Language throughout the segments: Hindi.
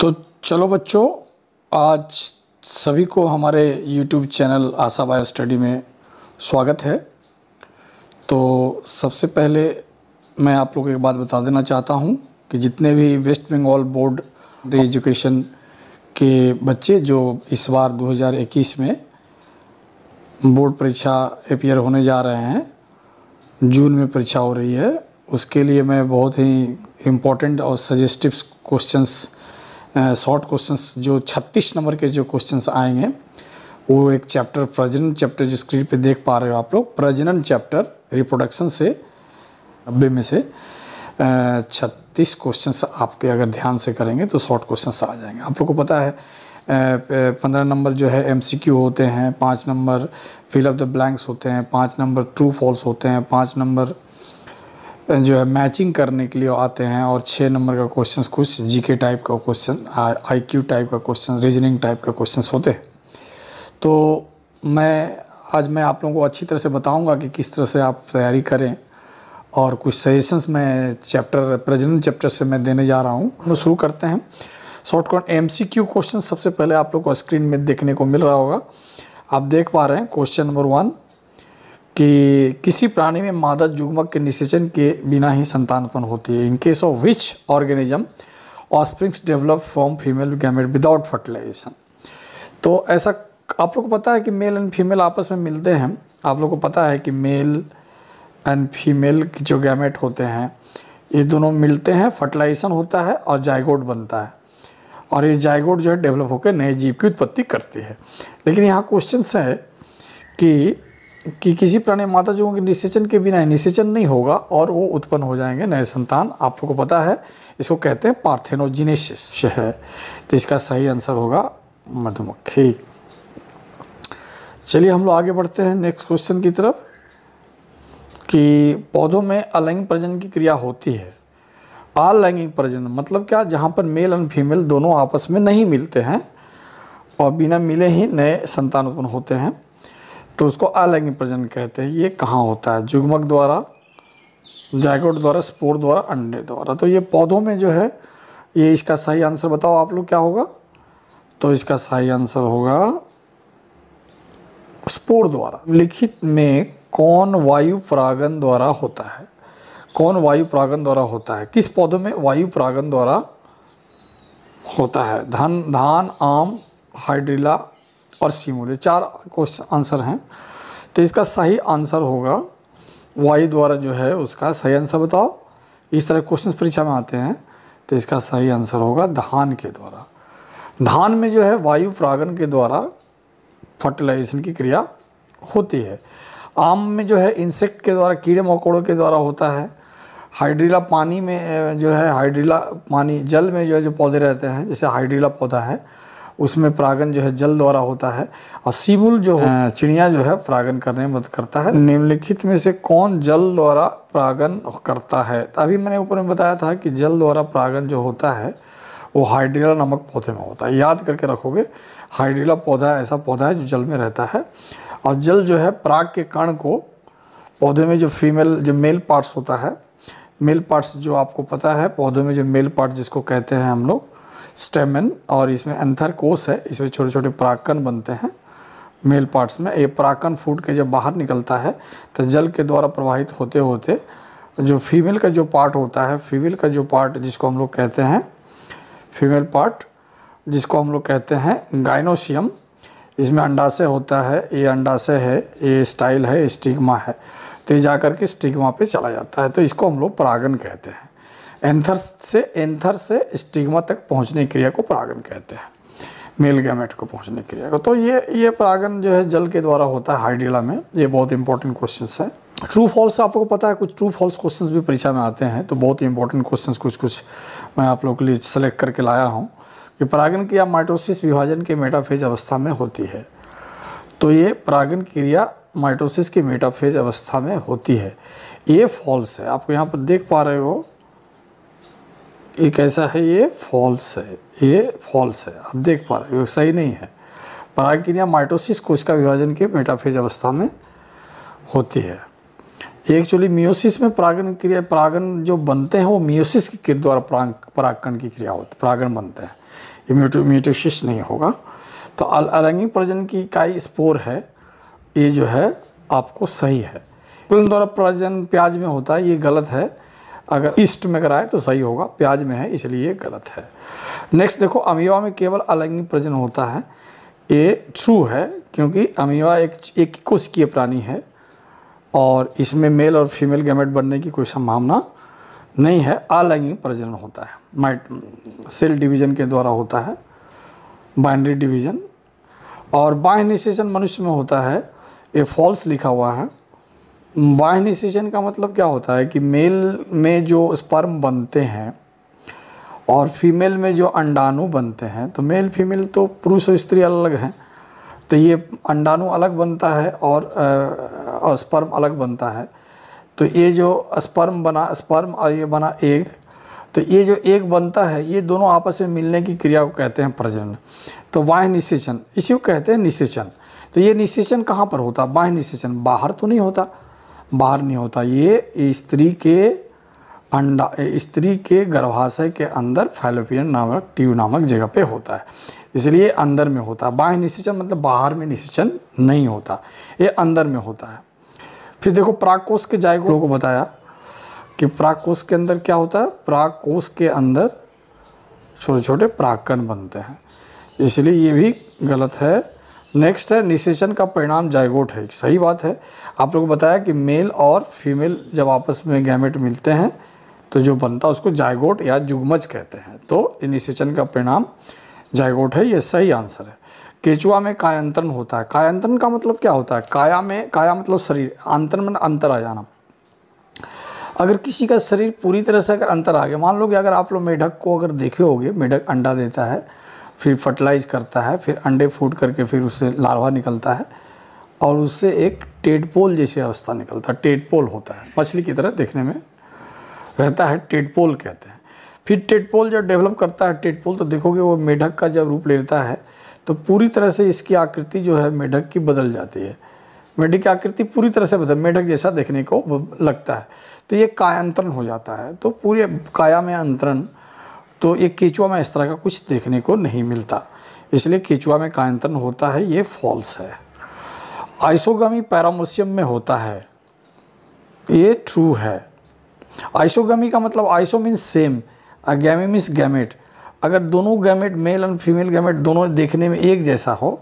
तो चलो बच्चों आज सभी को हमारे YouTube channel Asha bio study में स्वागत है तो सबसे पहले मैं आप लोगों एक बात बता देना चाहता हूं कि जितने भी वेस्ट बंगाल बोर्ड एजुकेशन के बच्चे जो इस बार 2021 में बोर्ड परीक्षा अपियर होने जा रहे हैं जून में परीक्षा हो रही है उसके लिए मैं बहुत ही इम्पोर्टेंट और सजेस्टिव क्वेश्चंस शॉर्ट क्वेश्चंस जो 36 नंबर के जो क्वेश्चंस आएंगे वो एक चैप्टर प्रजनन चैप्टर जो स्क्रीन पे देख पा रहे हो आप लोग प्रजनन चैप्टर रिप्रोडक्शन से नब्बे में से छत्तीस क्वेश्चन आपके अगर ध्यान से करेंगे तो शॉर्ट क्वेश्चन आ जाएंगे आप लोग को पता है पंद्रह नंबर जो है एमसीक्यू होते हैं पाँच number fill up the blanks होते हैं पाँच नंबर ट्रू फॉल्स होते हैं पाँच नंबर जो है मैचिंग करने के लिए आते हैं और छः नंबर का क्वेश्चन कुछ जीके टाइप का क्वेश्चन आईक्यू टाइप का क्वेश्चन रीजनिंग टाइप का क्वेश्चन होते हैं तो मैं आज मैं आप लोगों को अच्छी तरह से बताऊंगा कि किस तरह से आप तैयारी करें और कुछ सजेशंस मैं चैप्टर प्रजनन चैप्टर से मैं देने जा रहा हूँ हम शुरू करते हैं shortcut M C Q question सबसे पहले आप लोग को स्क्रीन में देखने को मिल रहा होगा आप देख पा रहे हैं क्वेश्चन नंबर वन कि किसी प्राणी में मादा जुगमक के निषेचन के बिना ही संतान उत्पन्न होती है in case of which organism offsprings develop from female gamete without fertilization तो ऐसा आप लोग को पता है कि मेल एंड फीमेल आपस में मिलते हैं आप लोग को पता है कि मेल एंड फीमेल जो गैमेट होते हैं ये दोनों मिलते हैं फर्टिलाइजेशन होता है और जायगोड बनता है और ये जायगोड जो है डेवलप होकर नए जीव की उत्पत्ति करती है लेकिन यहाँ क्वेश्चन है कि कि किसी प्राणी माता जुओं के निषेचन के बिना निषेचन नहीं होगा और वो उत्पन्न हो जाएंगे नए संतान आपको पता है इसको कहते हैं पार्थेनोजिनेसिस अच्छा। है तो इसका सही आंसर होगा मधुमक्खी चलिए हम लोग आगे बढ़ते हैं नेक्स्ट क्वेश्चन की तरफ कि पौधों में अलैंगिक प्रजनन की क्रिया होती है अलैंगिक प्रजनन मतलब क्या जहाँ पर मेल एंड फीमेल दोनों आपस में नहीं मिलते हैं और बिना मिले ही नए संतान उत्पन्न होते हैं तो उसको अलैंगिक प्रजनन कहते हैं ये कहाँ होता है जुगमक द्वारा जैगोट द्वारा स्पोर द्वारा अंडे द्वारा तो ये पौधों में जो है ये इसका सही आंसर बताओ आप लोग क्या होगा तो इसका सही आंसर होगा स्पोर द्वारा लिखित में कौन वायु परागन द्वारा होता है कौन वायु परागन द्वारा होता है किस पौधों में वायु परागन द्वारा होता है धन धान आम हाइड्रिला और शिमूले चार क्वेश्चन आंसर हैं तो इसका सही आंसर होगा वाई द्वारा जो है उसका सही आंसर बताओ इस तरह क्वेश्चन परीक्षा में आते हैं तो इसका सही आंसर होगा धान के द्वारा धान में जो है वायु परागन के द्वारा फर्टिलाइजेशन की क्रिया होती है आम में जो है इंसेक्ट के द्वारा कीड़े मकोड़ों के द्वारा होता है हाइड्रीला पानी में जो है हाइड्रीला पानी जल में जो है जो पौधे रहते हैं जैसे हाइड्रीला पौधा है उसमें परागन जो है जल द्वारा होता है और सीबुल जो है हाँ। चिड़िया जो है परागन करने में मदद करता है निम्नलिखित में से कौन जल द्वारा परागन करता है तो अभी मैंने ऊपर में बताया था कि जल द्वारा परागन जो होता है वो हाइड्रीला नामक पौधे में होता है याद करके रखोगे हाइड्रीला पौधा ऐसा पौधा है जो जल में रहता है और जल जो है पराग के कण को पौधे में जो फीमेल जो मेल पार्ट्स होता है मेल पार्ट्स जो आपको पता है पौधे में जो मेल पार्ट जिसको कहते हैं हम लोग स्टेमन और इसमें अंथर कोस है इसमें छोटे छोटे पराकन बनते हैं मेल पार्ट्स में ये पराकन फूट के जब बाहर निकलता है तो जल के द्वारा प्रवाहित होते होते जो फीमेल का जो पार्ट होता है फीमेल का जो पार्ट जिसको हम लोग कहते हैं फीमेल पार्ट जिसको हम लोग कहते हैं गाइनोशियम इसमें अंडाशय होता है ये अंडाशय है ये स्टाइल है स्टिग्मा है तो ये जा करके के स्टिग्मा पे चला जाता है तो इसको हम लोग परागन कहते हैं एंथर से एंथर से स्टिग्मा तक पहुंचने की क्रिया को परागन कहते हैं मेल गैमेट को पहुंचने की क्रिया को तो ये ये परागन जो है जल के द्वारा होता है हाइड्रिला में ये बहुत इंपॉर्टेंट क्वेश्चन है ट्रू फॉल्स आपको पता है कुछ ट्रू फॉल्स क्वेश्चन भी परीक्षा में आते हैं तो बहुत ही इंपॉर्टेंट क्वेश्चन कुछ कुछ मैं आप लोगों के लिए सेलेक्ट करके लाया हूँ कि परागन क्रिया माइटोसिस विभाजन के मेटाफेज अवस्था में होती है तो ये परागन क्रिया माइटोसिस की मेटाफेज अवस्था में होती है ये फॉल्स है आपको यहाँ पर देख पा रहे हो ये कैसा है ये फॉल्स है ये फॉल्स है आप देख पा रहे हो सही नहीं है पराक्रिया माइटोसिस कोश का विभाजन के मेटाफेज अवस्था में होती है एक्चुअली मियोसिस में परागण क्रिया परागण जो बनते हैं वो मियोसिस की क्रिया द्वारा परागण की क्रिया होती परागण बनते हैं ये म्यूटो म्यूटोसिस नहीं होगा तो अलैंगिक प्रजन की इकाई स्पोर है ये जो है आपको सही है पिल्म द्वारा प्रजन प्याज में होता है ये गलत है अगर ईस्ट में कराए तो सही होगा प्याज में है इसलिए गलत है नेक्स्ट देखो अमीवा में केवल अलैंगिक प्रजन होता है ये ट्रू है क्योंकि अमीवा एक एक कोशिकीय प्राणी है और इसमें मेल और फीमेल गैमेट बनने की कोई संभावना नहीं है अलैंगिक प्रजनन होता है माइट सेल डिवीजन के द्वारा होता है बाइनरी डिवीजन और बाइनिशेशन मनुष्य में होता है ये फॉल्स लिखा हुआ है बाह निशेचन का मतलब क्या होता है कि मेल में जो स्पर्म बनते हैं और फीमेल में जो अंडाणु बनते हैं तो मेल फीमेल तो पुरुष और स्त्री अलग हैं तो ये अंडाणु अलग बनता है और, और स्पर्म अलग बनता है तो ये जो स्पर्म बना स्पर्म और ये बना एक तो ये जो एक बनता है ये दोनों आपस में मिलने की क्रिया को कहते हैं प्रजनन तो वाह निषेचन इसी को कहते हैं निषेचन तो ये निषेचन कहाँ पर होता है बाह्य निषेचन बाहर तो नहीं होता बाहर नहीं होता ये स्त्री के अंडा स्त्री के गर्भाशय के अंदर फैलोपियन नामक ट्यू नामक जगह पे होता है इसलिए अंदर में होता है बाह्य निषेचन मतलब बाहर में निषेचन नहीं होता ये अंदर में होता है फिर देखो प्राकोष के जायगो को बताया कि प्राकोष के अंदर क्या होता है प्राकोष के अंदर छोटे छोटे प्राकन बनते हैं इसलिए ये भी गलत है नेक्स्ट है निषेचन का परिणाम जायगोट है सही बात है आप लोग को बताया कि मेल और फीमेल जब आपस में गैमेट मिलते हैं तो जो बनता है उसको जायगोट या जुगमच कहते हैं तो निषेचन का परिणाम जायगोट है ये सही आंसर है केचुआ में कायांतरण होता है कायांतरण का मतलब क्या होता है काया में काया मतलब शरीर आंतरण मतलब अंतर आ जाना अगर किसी का शरीर पूरी तरह से अगर अंतर आ गया मान लो कि अगर आप लोग मेढक को अगर देखे होगे मेढक अंडा देता है फिर फर्टिलाइज करता है फिर अंडे फूट करके फिर उससे लार्वा निकलता है और उससे एक टेडपोल जैसी अवस्था निकलता है टेडपोल होता है मछली की तरह देखने में रहता है टेडपोल कहते हैं फिर टेडपोल जब डेवलप करता है टेडपोल तो देखोगे वो मेढक का जब रूप लेता है तो पूरी तरह से इसकी आकृति जो है मेढक की बदल जाती है मेढक की आकृति पूरी तरह से बदल मेढक जैसा देखने को लगता है तो ये कायांतरण हो जाता है तो पूरे काया में अंतरण तो ये केचुआ में इस तरह का कुछ देखने को नहीं मिलता इसलिए केचुआ में कायंतन होता है ये फॉल्स है आइसोगामी पैरामोसियम में होता है ये ट्रू है आइसोगामी का मतलब iso means same gamy means gamete अगर दोनों gamete male and female gamete दोनों देखने में एक जैसा हो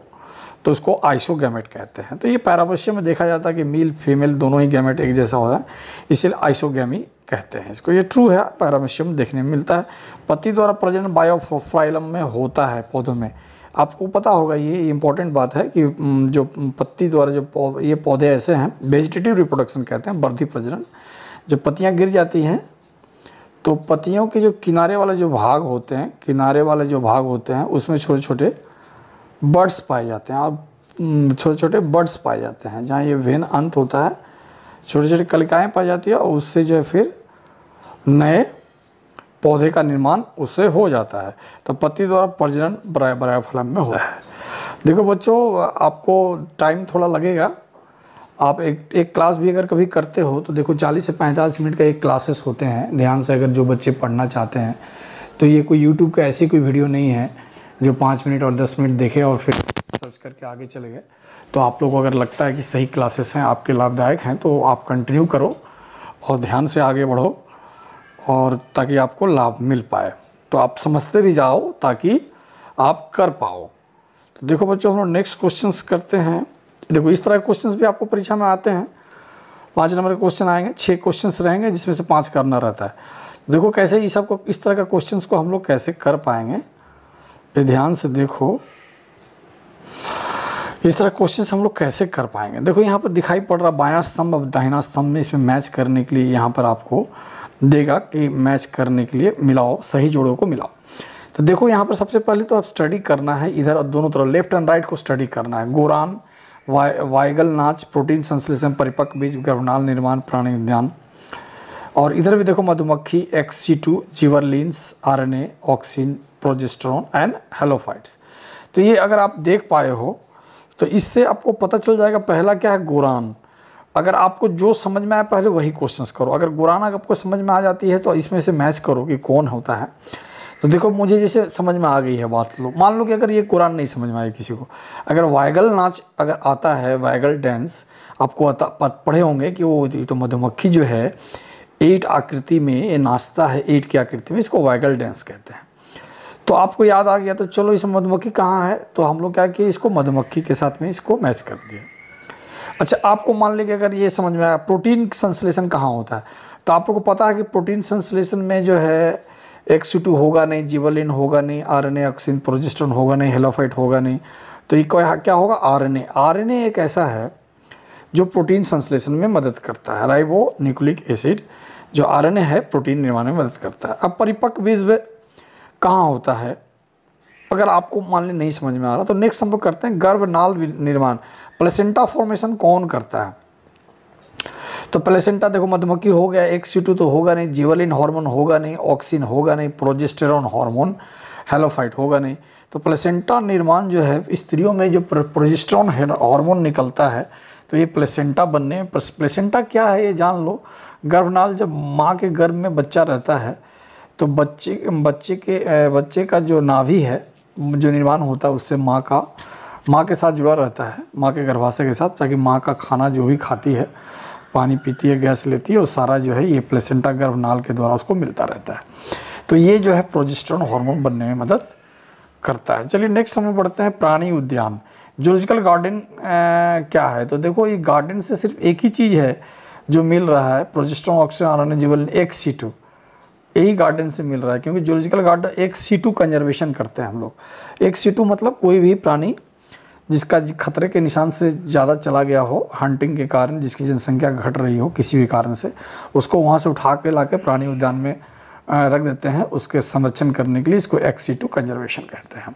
तो उसको आइसोगैमेट कहते हैं तो ये पैरामोसियम में देखा जाता है कि मेल फीमेल दोनों ही गैमेट एक जैसा हो जाए इसलिए आइसोगैमी कहते हैं इसको ये ट्रू है पैरामेशियम देखने में मिलता है पत्ती द्वारा प्रजनन बायोफ्लाइलम में होता है पौधों में आपको पता होगा ये इंपॉर्टेंट बात है कि जो पत्ती द्वारा जो ये पौधे ऐसे हैं वेजिटेटिव रिप्रोडक्शन कहते हैं बर्धी प्रजनन जब पत्तियाँ गिर जाती हैं तो पत्तियों के जो किनारे वाले जो भाग होते हैं किनारे वाले जो भाग होते हैं उसमें छोटे छोटे बर्ड्स पाए जाते हैं और छोटे छोटे बर्ड्स पाए जाते हैं जहाँ ये वेन अंत होता है छोटी छोटी कलिकाएँ पाई जाती है और उससे जो है फिर नए पौधे का निर्माण उससे हो जाता है तो पत्ती द्वारा प्रजनन बरा बरा फलम में होता है देखो बच्चों आपको टाइम थोड़ा लगेगा आप एक एक क्लास भी अगर कभी करते हो तो देखो 40 से 45 मिनट का एक क्लासेस होते हैं ध्यान से अगर जो बच्चे पढ़ना चाहते हैं तो ये कोई यूट्यूब का ऐसी कोई वीडियो नहीं है जो पाँच मिनट और दस मिनट देखे और फिर सर्च करके आगे चले गए तो आप लोग अगर लगता है कि सही क्लासेस हैं आपके लाभदायक हैं तो आप कंटिन्यू करो और ध्यान से आगे बढ़ो और ताकि आपको लाभ मिल पाए तो आप समझते भी जाओ ताकि आप कर पाओ तो देखो बच्चों हम लोग नेक्स्ट क्वेश्चन करते हैं देखो इस तरह के क्वेश्चन भी आपको परीक्षा में आते हैं पाँच नंबर के क्वेश्चन आएंगे छः क्वेश्चन रहेंगे जिसमें से पाँच करना रहता है देखो कैसे इस सबको इस तरह का क्वेश्चन को हम लोग कैसे कर पाएंगे ये ध्यान से देखो इस तरह क्वेश्चन हम लोग कैसे कर पाएंगे देखो यहाँ पर दिखाई पड़ रहा बायां स्तंभ अब दाहिना स्तंभ में इसमें मैच करने के लिए यहाँ पर आपको देगा कि मैच करने के लिए मिलाओ सही जोड़ों को मिलाओ तो देखो यहाँ पर सबसे पहले तो आप स्टडी करना है इधर और दोनों तरफ लेफ्ट एंड राइट को स्टडी करना है गोरान वाय वाइगल नाच प्रोटीन संश्लेषण परिपक्व बीज गर्भनाल निर्माण प्राणी उद्यान और इधर भी देखो मधुमक्खी X two gibberellins R N A auxin progesterone and halophytes तो ये अगर आप देख पाए हो तो इससे आपको पता चल जाएगा पहला क्या है गुरान अगर आपको जो समझ में आए पहले वही क्वेश्चंस करो अगर गुरान अगर आपको समझ में आ जाती है तो इसमें से मैच करो कि कौन होता है तो देखो मुझे जैसे समझ में आ गई है बात लो मान लो कि अगर ये कुरान नहीं समझ में आए किसी को अगर वाइगल नाच अगर आता है वाइगल डांस आपको आता पढ़े होंगे कि वो तो मधुमक्खी जो है एट आकृति में ये नाचता है एट की आकृति में इसको वाइगल डांस कहते हैं तो आपको याद आ गया तो चलो इस मधुमक्खी कहाँ है तो हम लोग क्या किए इसको मधुमक्खी के साथ में इसको मैच कर दिया अच्छा आपको मान लीजिए अगर ये समझ में आया प्रोटीन संश्लेषण कहाँ होता है तो आप लोग को पता है कि प्रोटीन संश्लेषण में जो है एक्स टू होगा नहीं जीवलिन होगा नहीं आर एन एक्सिन प्रोजेस्टन होगा नहीं हेलोफाइट होगा नहीं तो ये क्या होगा आर एन आर एन एक ऐसा है जो प्रोटीन संश्लेषण में मदद करता है राइबो न्यूक्लिक एसिड जो आर है प्रोटीन निर्माण में मदद करता है अब परिपक्व बीज कहाँ होता है अगर आपको मान लें नहीं समझ में आ रहा तो नेक्स्ट हम लोग करते हैं गर्भनाल निर्माण प्लेसेंटा फॉर्मेशन कौन करता है तो प्लेसेंटा देखो मधुमक्खी हो गया एक सी तो होगा नहीं जीवलिन हार्मोन होगा नहीं ऑक्सीन होगा नहीं प्रोजेस्टेरॉन हार्मोन हेलोफाइट होगा नहीं तो प्लेसेंटा निर्माण जो है स्त्रियों में जो प्रोजेस्टेरॉन हार्मोन निकलता है तो ये प्लेसेंटा बनने प्लेसेंटा क्या है ये जान लो गर्भनाल जब माँ के गर्भ में बच्चा रहता है तो बच्चे बच्चे के बच्चे का जो नाभि है जो निर्माण होता है उससे माँ का माँ के साथ जुड़ा रहता है माँ के गर्भाशय के साथ ताकि माँ का खाना जो भी खाती है पानी पीती है गैस लेती है और सारा जो है ये प्लेसेंटा गर्भनाल के द्वारा उसको मिलता रहता है तो ये जो है प्रोजेस्ट्रॉन हार्मोन बनने में मदद करता है चलिए नेक्स्ट हम बढ़ते हैं प्राणी उद्यान जूलॉजिकल गार्डन क्या है तो देखो ये गार्डन से सिर्फ एक ही चीज़ है जो मिल रहा है प्रोजेस्ट्रॉन ऑक्सीजन आर एन एक सी टू यही गार्डन से मिल रहा है क्योंकि जूलॉजिकल गार्डन एक सी टू कंजर्वेशन करते हैं हम लोग एक सी टू मतलब कोई भी प्राणी जिसका खतरे के निशान से ज़्यादा चला गया हो हंटिंग के कारण जिसकी जनसंख्या घट रही हो किसी भी कारण से उसको वहाँ से उठा के ला के प्राणी उद्यान में रख देते हैं उसके संरक्षण करने के लिए इसको एक्सी टू कंजर्वेशन कहते हैं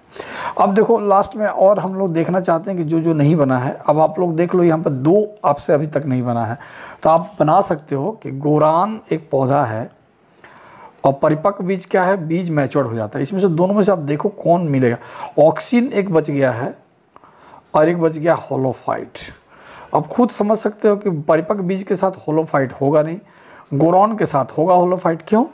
अब देखो लास्ट में और हम लोग देखना चाहते हैं कि जो जो नहीं बना है अब आप लोग देख लो यहाँ पर दो आपसे अभी तक नहीं बना है तो आप बना सकते हो कि गोरान एक पौधा है और परिपक्व बीज क्या है बीज मैच्योर्ड हो जाता है इसमें से दोनों में से आप देखो कौन मिलेगा ऑक्सीन एक बच गया है और एक बच गया होलोफाइट अब खुद समझ सकते हो कि परिपक्व बीज के साथ होलोफाइट होगा नहीं गोरॉन के साथ होगा होलोफाइट क्यों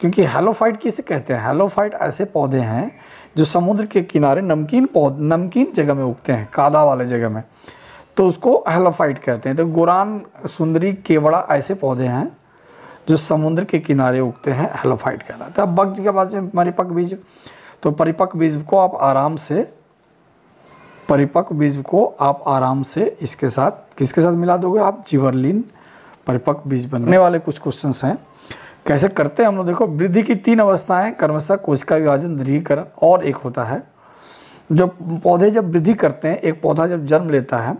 क्योंकि हेलोफाइट किसे कहते हैं हेलोफाइट ऐसे पौधे हैं जो समुद्र के किनारे नमकीन पौध नमकीन जगह में उगते हैं कादा वाले जगह में तो उसको हेलोफाइट कहते हैं तो गुरान सुंदरी केवड़ा ऐसे पौधे हैं जो समुद्र के किनारे उगते हैं हेलोफाइट हैं अब बग्ज के बाद में परिपक्व बीज तो परिपक्व बीज को आप आराम से परिपक्व बीज को आप आराम से इसके साथ किसके साथ मिला दोगे आप जीवरलीन परिपक्व बीज बनने हाँ। वाले कुछ क्वेश्चन हैं कैसे करते हैं हम लोग देखो वृद्धि की तीन अवस्थाएं कर्मशः कोशिका विभाजन ध्रीकरण और एक होता है जब पौधे जब वृद्धि करते हैं एक पौधा जब जन्म लेता है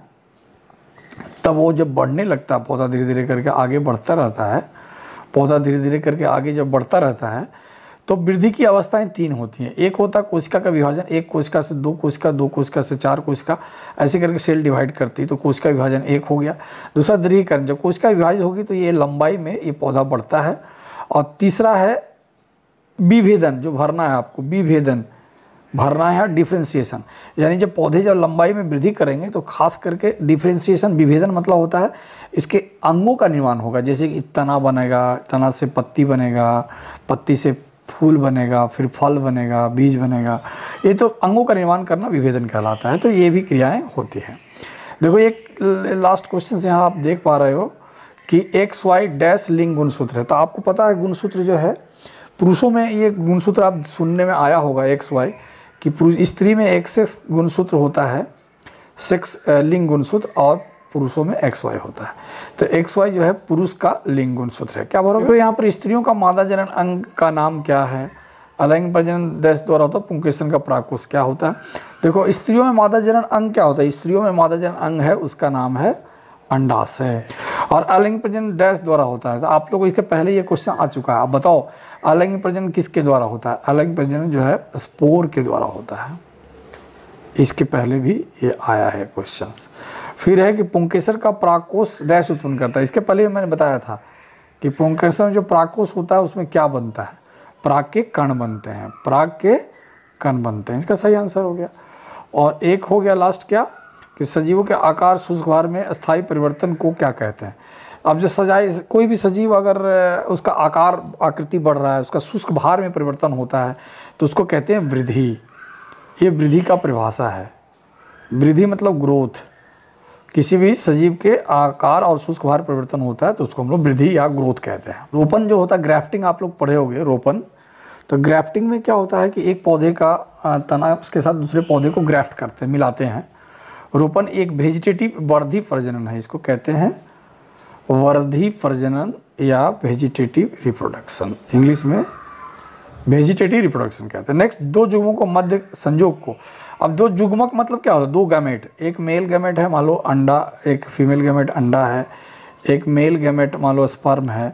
तब वो जब बढ़ने लगता है पौधा धीरे धीरे करके आगे बढ़ता रहता है पौधा धीरे धीरे करके आगे जब बढ़ता रहता है तो वृद्धि की अवस्थाएं तीन होती हैं एक होता कोशिका का विभाजन एक कोशिका से दो कोशिका दो कोशिका से चार कोशिका ऐसे करके सेल डिवाइड करती है तो कोशिका विभाजन एक हो गया दूसरा दृढ़ीकरण जब कोशिका विभाजित होगी तो ये लंबाई में ये पौधा बढ़ता है और तीसरा है विभेदन जो भरना है आपको विभेदन भरना है डिफ्रेंसिएशन यानी जब पौधे जब लंबाई में वृद्धि करेंगे तो खास करके डिफ्रेंसिएशन विभेदन मतलब होता है इसके अंगों का निर्माण होगा जैसे कि तना बनेगा तना से पत्ती बनेगा पत्ती से फूल बनेगा फिर फल बनेगा बीज बनेगा ये तो अंगों का निर्माण करना विभेदन कहलाता है तो ये भी क्रियाएँ होती हैं देखो एक लास्ट क्वेश्चन से यहाँ आप देख पा रहे हो कि एक्स वाई डैश लिंग गुणसूत्र है तो आपको पता है गुणसूत्र जो है पुरुषों में ये गुणसूत्र आप सुनने में आया होगा एक्स वाई कि पुरुष स्त्री में एक सेक्स गुणसूत्र होता है सेक्स लिंग गुणसूत्र और पुरुषों में एक्स वाई होता है तो एक्स वाई जो है पुरुष का लिंग गुणसूत्र है क्या बोल तो यहाँ पर स्त्रियों का मादा जनन अंग का नाम क्या है अलैंग प्रजनन देश द्वारा होता है पुंकेशन का प्राकोष क्या होता है देखो स्त्रियों में मादा जनन अंग क्या होता है स्त्रियों में मादा जनन अंग है उसका नाम है अंडाशय और अलिंग प्रजन डैश द्वारा होता है तो आप लोग को इसके पहले ये क्वेश्चन आ चुका है आप बताओ अलिंग प्रजन किसके द्वारा होता है अलिंग प्रजन जो है स्पोर के द्वारा होता है इसके पहले भी ये आया है क्वेश्चन फिर है कि पुंकेसर का प्राकोश डैश उत्पन्न करता है इसके पहले मैंने बताया था कि पुंकेसर जो प्राकोश होता है उसमें क्या बनता है प्राग के कण बनते हैं प्राग के कण बनते हैं इसका सही आंसर हो गया और एक हो गया लास्ट क्या कि सजीवों के आकार शुष्क भार में स्थायी परिवर्तन को क्या कहते हैं अब जो सजाए कोई भी सजीव अगर उसका आकार आकृति बढ़ रहा है उसका शुष्क भार में परिवर्तन होता है तो उसको कहते हैं वृद्धि ये वृद्धि का परिभाषा है वृद्धि मतलब ग्रोथ किसी भी सजीव के आकार और शुष्क भार परिवर्तन होता है तो उसको हम लोग वृद्धि या ग्रोथ कहते हैं रोपन जो होता है ग्राफ्टिंग आप लोग पढ़े होंगे रोपन तो ग्राफ्टिंग में क्या होता है कि एक पौधे का तना उसके साथ दूसरे पौधे को ग्राफ्ट करते हैं मिलाते हैं रोपण एक वेजिटेटिव वर्धि प्रजनन है इसको कहते हैं वर्धि प्रजनन या वेजिटेटिव रिप्रोडक्शन इंग्लिश में वेजिटेटिव रिप्रोडक्शन कहते हैं नेक्स्ट दो जुगमों को मध्य संजोग को अब दो जुगमक मतलब क्या होता है दो गैमेट एक मेल गैमेट है मान लो अंडा एक फीमेल गैमेट अंडा है एक मेल गैमेट मान लो स्पर्म है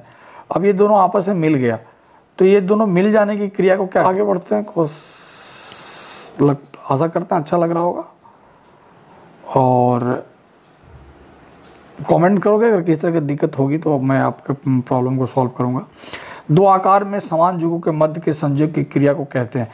अब ये दोनों आपस में मिल गया तो ये दोनों मिल जाने की क्रिया को क्या आगे बढ़ते हैं आशा करते हैं अच्छा लग रहा होगा और कमेंट करोगे अगर किसी तरह की दिक्कत होगी तो मैं आपके प्रॉब्लम को सॉल्व करूँगा दो आकार में समान युगों के मध्य के संयोग की क्रिया को कहते हैं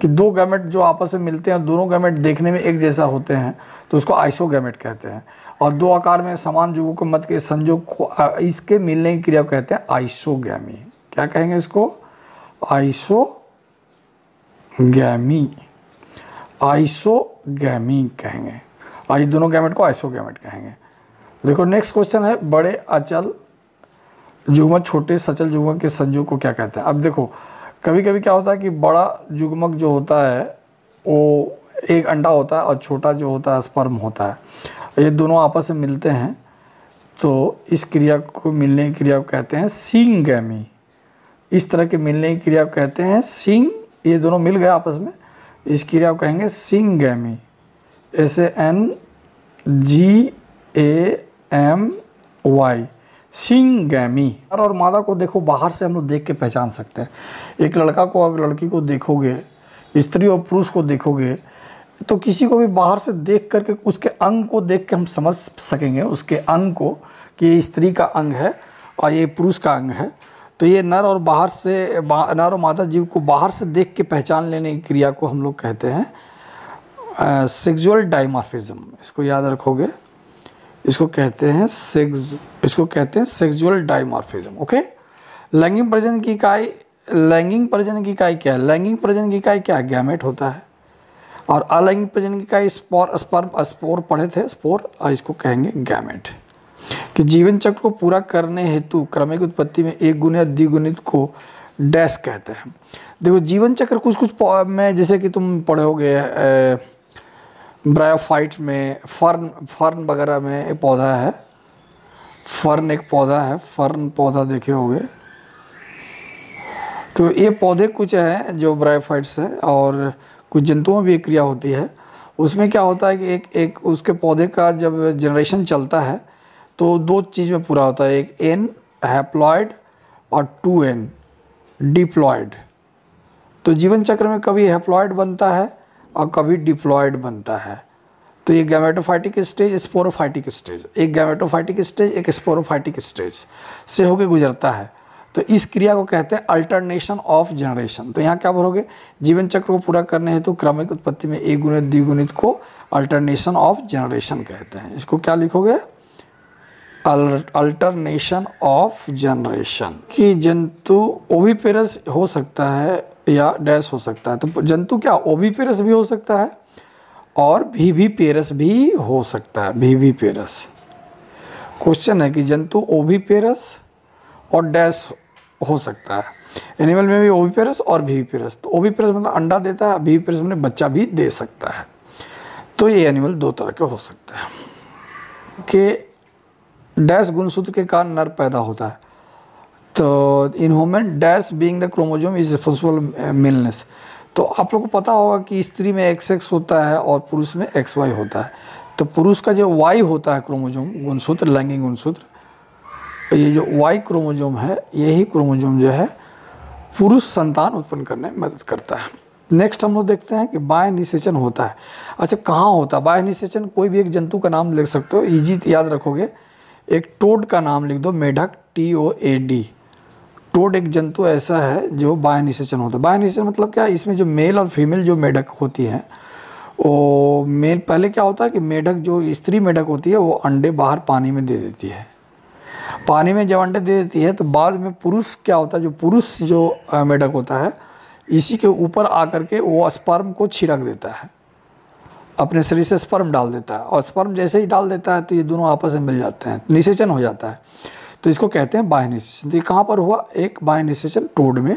कि दो गैमेट जो आपस में मिलते हैं दोनों गैमेट देखने में एक जैसा होते हैं तो उसको आइसो गैमेट कहते हैं और दो आकार में समान युगों के मध्य के संयोग को इसके मिलने की क्रिया को कहते हैं आइसो क्या कहेंगे इसको आइसो गैमी कहेंगे और ये दोनों गैमेट को आइसो गैमेट कहेंगे देखो नेक्स्ट क्वेश्चन है बड़े अचल जुगमक छोटे सचल जुगमक के संयोग को क्या कहते हैं अब देखो कभी कभी क्या होता है कि बड़ा जुगमक जो होता है वो एक अंडा होता है और छोटा जो होता है स्पर्म होता है ये दोनों आपस में मिलते हैं तो इस क्रिया को मिलने की क्रिया को कहते हैं सिंग गैमी इस तरह के मिलने की क्रिया को कहते हैं सिंग ये दोनों मिल गए आपस में इस क्रिया को कहेंगे syngamy S A N G A M Y syngamy और मादा को देखो बाहर से हम लोग देख के पहचान सकते हैं एक लड़का को अगर लड़की को देखोगे स्त्री और पुरुष को देखोगे तो किसी को भी बाहर से देख करके उसके अंग को देख के हम समझ सकेंगे उसके अंग को कि ये स्त्री का अंग है और ये पुरुष का अंग है तो ये नर और बाहर से नर और मादा जीव को बाहर से देख के पहचान लेने की क्रिया को हम लोग कहते हैं सेक्जुअल डाइमार्फिज्म इसको याद रखोगे इसको कहते हैं सेक्स इसको कहते हैं सेक्जुअल डाइमार्फिज्म ओके लैंगिक प्रजन की इकाई लैंगिक प्रजन की इकाई क्या है लैंगिक प्रजन की इकाई क्या गैमेट होता है और अलैंगिक प्रजन की इकाई स्पोर स्पर्म स्पोर पढ़े थे स्पोर इसको कहेंगे गैमेट कि जीवन चक्र को पूरा करने हेतु क्रमिक उत्पत्ति में एक गुण या द्विगुणित को डैश कहते हैं देखो जीवन चक्र कुछ कुछ में जैसे कि तुम पढ़ोगे ब्रायोफाइट में फर्न फर्न वगैरह में एक पौधा है फर्न एक पौधा है फर्न पौधा देखे होंगे तो ये पौधे कुछ हैं जो ब्रायोफाइट्स है और कुछ जंतुओं में भी एक क्रिया होती है उसमें क्या होता है कि एक एक उसके पौधे का जब जनरेशन चलता है तो दो चीज़ में पूरा होता है एक एन हैप्लॉयड और टू एन डिप्लॉयड तो जीवन चक्र में कभी हैप्लॉयड बनता है और कभी डिप्लॉयड बनता है तो ये गैमेटोफाइटिक स्टेज स्पोरोफाइटिक स्टेज एक गैमेटोफाइटिक स्टेज एक स्पोरोफाइटिक स्टेज से होकर गुजरता है तो इस क्रिया को कहते हैं अल्टरनेशन ऑफ जनरेशन तो यहाँ क्या बोलोगे जीवन चक्र को पूरा करने हेतु तो क्रमिक उत्पत्ति में एक गुणित द्विगुणित को अल्टरनेशन ऑफ जनरेशन कहते हैं इसको क्या लिखोगे अल्टरनेशन ऑफ जनरेशन कि जंतु ओविपेरस हो सकता है या डैश हो सकता है तो जंतु क्या पेरस भी हो सकता है और भी भी पेरस भी हो सकता है भी भी पेरस क्वेश्चन है कि जंतु पेरस और डैश हो सकता है एनिमल में भी पेरस और भी पेरस तो पेरस मतलब अंडा देता है भी पेरस मतलब बच्चा भी दे सकता है तो ये एनिमल दो तरह के हो सकते हैं कि डैश गुणसूत्र के कारण नर पैदा होता है तो in human dash being the chromosome is responsible maleness तो आप लोग को पता होगा कि स्त्री में एक्स एक्स होता है और पुरुष में एक्स वाई होता है तो पुरुष का जो वाई होता है क्रोमोजोम गुणसूत्र लैंगिक गुणसूत्र ये जो वाई क्रोमोजोम है यही क्रोमोजोम जो है पुरुष संतान उत्पन्न करने में मदद करता है नेक्स्ट हम लोग देखते हैं कि बाय निषेचन होता है अच्छा कहाँ होता है बाय निषेचन कोई भी एक जंतु का नाम लिख सकते हो ईजी याद रखोगे एक टोड का नाम लिख दो मेढक T O A D toad एक जंतु ऐसा है जो बायनिसेशन होता है बायनिसेशन मतलब क्या इसमें जो मेल और फीमेल जो मेढक होती है वो मेल पहले क्या होता है कि मेढक जो स्त्री मेढक होती है वो अंडे बाहर पानी में दे देती है पानी में जब अंडे दे देती है तो बाद में पुरुष क्या होता है जो पुरुष जो मेढक होता है इसी के ऊपर आकर के वो स्पर्म को छिड़क देता है अपने शरीर से स्पर्म डाल देता है और स्पर्म जैसे ही डाल देता है तो ये दोनों आपस में मिल जाते हैं निषेचन हो जाता है तो इसको कहते हैं बायनिसेशन तो कहाँ पर हुआ एक निशेषण टोड में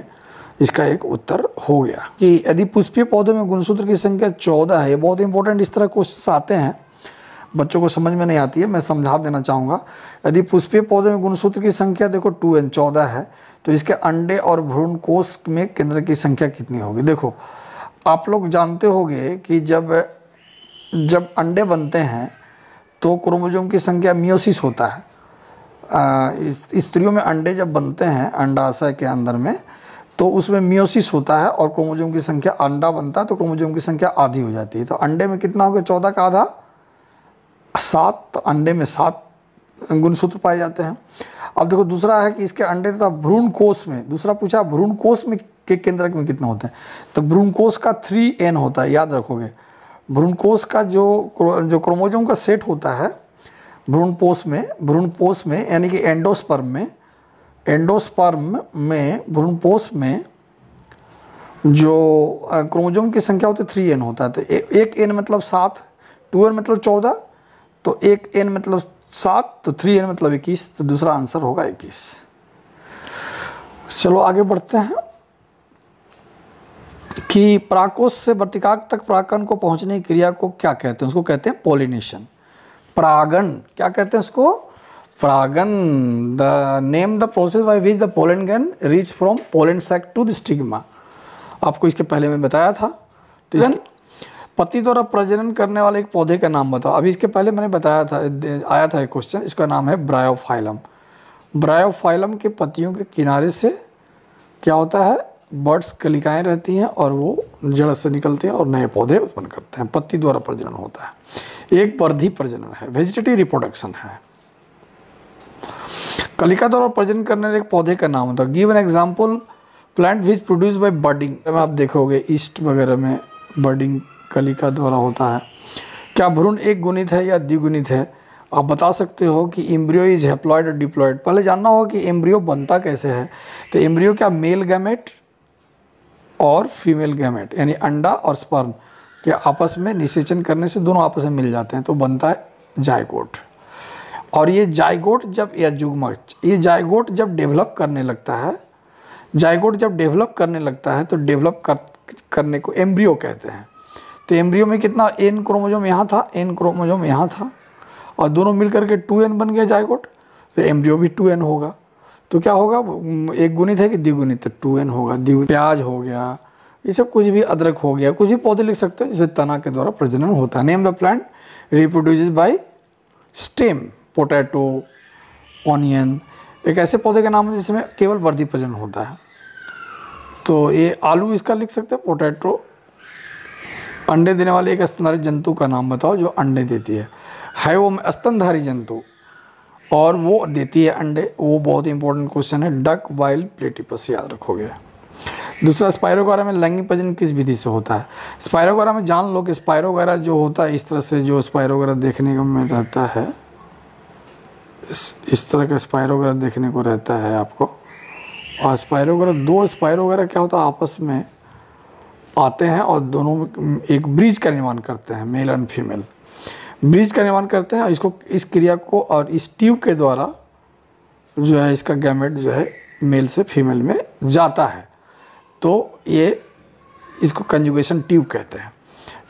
इसका एक उत्तर हो गया कि यदि पुष्पीय पौधों में गुणसूत्र की संख्या चौदह है बहुत इंपॉर्टेंट इस तरह क्वेश्चन आते हैं बच्चों को समझ में नहीं आती है मैं समझा देना चाहूँगा यदि पुष्पीय पौधे में गुणसूत्र की संख्या देखो टू एन चौदह है तो इसके अंडे और भ्रूण कोष में केंद्र की संख्या कितनी होगी देखो आप लोग जानते होंगे कि जब जब अंडे बनते हैं तो क्रोमोजोम की संख्या मियोसिस होता है स्त्रियों में अंडे जब बनते हैं अंडाशय के अंदर में तो उसमें मियोसिस होता है और क्रोमोजोम की संख्या अंडा बनता है तो क्रोमोजोम की संख्या आधी हो जाती है तो अंडे में कितना हो गया चौदह का आधा सात तो अंडे में सात गुणसूत्र पाए जाते हैं अब देखो दूसरा है कि इसके अंडे तथा भ्रूण कोष में दूसरा पूछा भ्रूण कोष में के केंद्रक में कितना होता है तो भ्रूण कोष का थ्री एन होता है याद रखोगे भ्रूण कोष का जो जो क्रोमोजोम का सेट होता है भ्रूण पोष में भ्रूण पोष में यानी कि एंडोस्पर्म में एंडोस्पर्म में भ्रूण पोष में जो क्रोमोजोम की संख्या होती है थ्री एन होता है तो एक एन मतलब सात टू एन मतलब चौदह तो एक एन मतलब सात तो थ्री एन मतलब इक्कीस तो दूसरा आंसर होगा इक्कीस चलो आगे बढ़ते हैं कि प्राकोष से वर्तिकाक तक प्राकरण को पहुंचने की क्रिया को क्या कहते हैं उसको कहते हैं पोलिनेशन प्रागन क्या कहते हैं उसको प्रागन the name the process by which the pollen grain reach from pollen sac to the stigma आपको इसके पहले मैं बताया था तो पति द्वारा प्रजनन करने वाले एक पौधे का नाम बताओ अभी इसके पहले मैंने बताया था आया था एक क्वेश्चन इसका नाम है ब्रायोफाइलम ब्रायोफाइलम के पत्तियों के किनारे से क्या होता है बर्ड्स कलिकाएँ रहती हैं और वो जड़ से निकलते हैं और नए पौधे उत्पन्न करते हैं पत्ती द्वारा प्रजनन होता है एक वर्धी प्रजनन है वेजिटेटिव रिप्रोडक्शन है कलिका द्वारा प्रजनन करने एक पौधे का नाम होता है give an example plant which produce by budding आप देखोगे ईस्ट वगैरह में बर्डिंग कलिका द्वारा होता है क्या भ्रूण एक गुणित है या द्विगुणित है आप बता सकते हो कि एम्ब्रियो इज हेप्लॉयड और डिप्लॉयड पहले जानना होगा कि एम्ब्रियो बनता कैसे है तो एम्ब्रियो क्या मेल गैमेट और फीमेल गैमेट यानी अंडा और स्पर्म कि आपस में निषेचन करने से दोनों आपस में मिल जाते हैं तो बनता है जायगोट और ये जायगोट जब या जुगम ये जायगोट जब डेवलप करने लगता है जायगोट जब डेवलप करने लगता है तो डेवलप कर, करने को एम्ब्रियो कहते हैं तो एम्ब्रियो में कितना एन क्रोमोजोम यहाँ था एन क्रोमोजोम यहाँ था और दोनों मिलकर के टू एन बन गया जायगोट तो एम्ब्रियो भी टू एन होगा तो क्या होगा एक गुणित है कि द्विगुणित तो टू एन होगा द्विगुणित प्याज हो गया ये सब कुछ भी अदरक हो गया कुछ भी पौधे लिख सकते हो जिसमें तना के द्वारा प्रजनन होता है name the plant reproduce by stem potato onion एक ऐसे पौधे का नाम है जिसमें केवल वर्दी प्रजनन होता है तो ये आलू इसका लिख सकते हैं पोटैटो अंडे देने वाले एक स्तनधारी जंतु का नाम बताओ जो अंडे देती है है वो स्तनधारी जंतु और वो देती है अंडे वो बहुत इंपॉर्टेंट क्वेश्चन है डक वाइल्ड प्लेटिपस याद रखोगे दूसरा स्पायरोगोरा में लैंगिक प्रजनन किस विधि से होता है स्पायरोगोरा में जान लो कि स्पायरोगोरा जो होता है इस तरह से जो स्पायरोगोरा देखने को में रहता है इस, तरह का स्पायरोगोरा देखने को रहता है आपको और स्पायरोगोरा दो स्पायरोगोरा क्या होता है आपस में आते हैं और दोनों एक ब्रिज का निर्माण करते हैं मेल एंड फीमेल ब्रिज का निर्माण करते हैं और इसको इस क्रिया को और इस ट्यूब के द्वारा जो है इसका गैमेट जो है मेल से फीमेल में जाता है तो ये इसको कंजुगेशन ट्यूब कहते हैं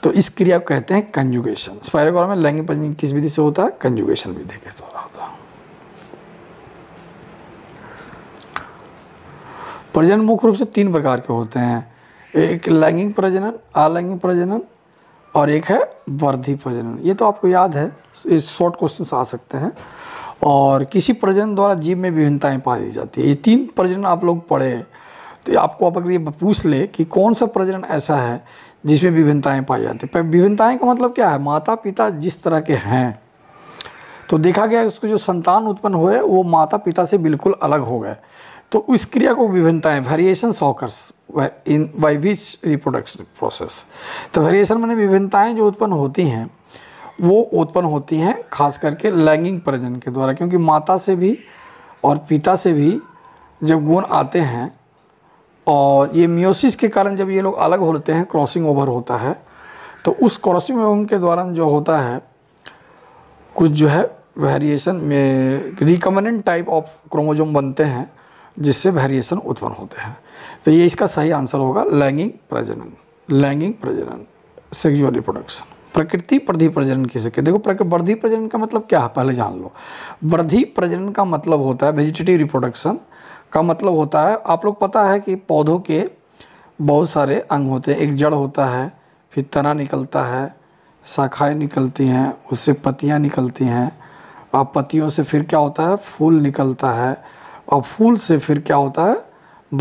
तो इस क्रिया को कहते हैं कंजुगेशन स्पायरोगोरा में लैंगिक पंजीकरण किस विधि से होता है कंजुगेशन विधि के द्वारा होता है प्रजनन मुख्य रूप से तीन प्रकार के होते हैं एक लैंगिक प्रजनन अलैंगिक प्रजनन और एक है वर्धि प्रजनन ये तो आपको याद है ये शॉर्ट क्वेश्चन आ सकते हैं और किसी प्रजनन द्वारा जीव में विभिन्नताएं पाई जाती है ये तीन प्रजनन आप लोग पढ़े तो आपको आप अगर ये पूछ ले कि कौन सा प्रजनन ऐसा है जिसमें विभिन्नताएं पाई जाती है विभिन्नताएं का मतलब क्या है माता पिता जिस तरह के हैं तो देखा गया उसको जो संतान उत्पन्न हुए वो माता पिता से बिल्कुल अलग हो गए तो उस क्रिया को विभिन्नताएं variation occurs in by which reproduction process तो वेरिएशन मैंने विभिन्नताएँ जो उत्पन्न होती हैं वो उत्पन्न होती हैं खास करके लैंगिंग प्रजन के द्वारा क्योंकि माता से भी और पिता से भी जब गुण आते हैं और ये मियोसिस के कारण जब ये लोग अलग होते हैं क्रॉसिंग ओवर होता है तो उस क्रॉसिंग ओवर के दौरान जो होता है कुछ जो है वेरिएशन में रिकमेंडेंट टाइप ऑफ क्रोमोजोम बनते हैं जिससे वेरिएशन उत्पन्न होते हैं तो ये इसका सही आंसर होगा लैंगिंग प्रजनन लैंगिंग प्रजनन सेक्जुअल रिप्रोडक्शन प्रकृति प्रधि प्रजनन किसे कहते देखो वृद्धि प्रजनन का मतलब क्या है पहले जान लो वृद्धि प्रजनन का मतलब होता है वेजिटेटिव रिप्रोडक्शन का मतलब होता है आप लोग पता है कि पौधों के बहुत सारे अंग होते हैं एक जड़ होता है फिर तना निकलता है शाखाएं निकलती हैं उससे पत्तियां निकलती हैं और पत्तियों से फिर क्या होता है फूल निकलता है और फूल से फिर क्या होता है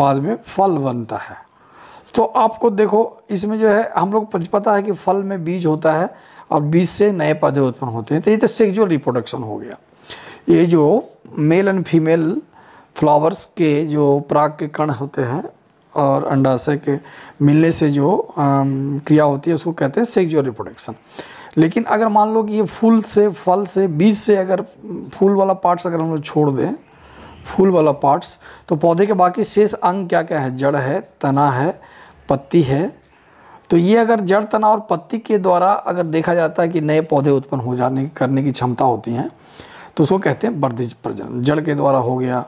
बाद में फल बनता है तो आपको देखो इसमें जो है हम लोग पता है कि फल में बीज होता है और बीज से नए पौधे उत्पन्न होते हैं तो ये तो सेक्जुअल रिप्रोडक्शन हो गया ये जो मेल एंड फीमेल फ्लावर्स के जो पराग के कण होते हैं और अंडाशय के मिलने से जो क्रिया होती है उसको कहते हैं सेक्जुअल रिप्रोडक्शन लेकिन अगर मान लो कि ये फूल से फल से बीज से अगर फूल वाला पार्ट्स अगर हम लोग छोड़ दें फूल वाला पार्ट्स तो पौधे के बाकी शेष अंग क्या क्या है जड़ है तना है पत्ती है तो ये अगर जड़ तना और पत्ती के द्वारा अगर देखा जाता है कि नए पौधे उत्पन्न हो जाने करने की क्षमता होती हैं तो उसको कहते हैं वर्धिज प्रजनन जड़ के द्वारा हो गया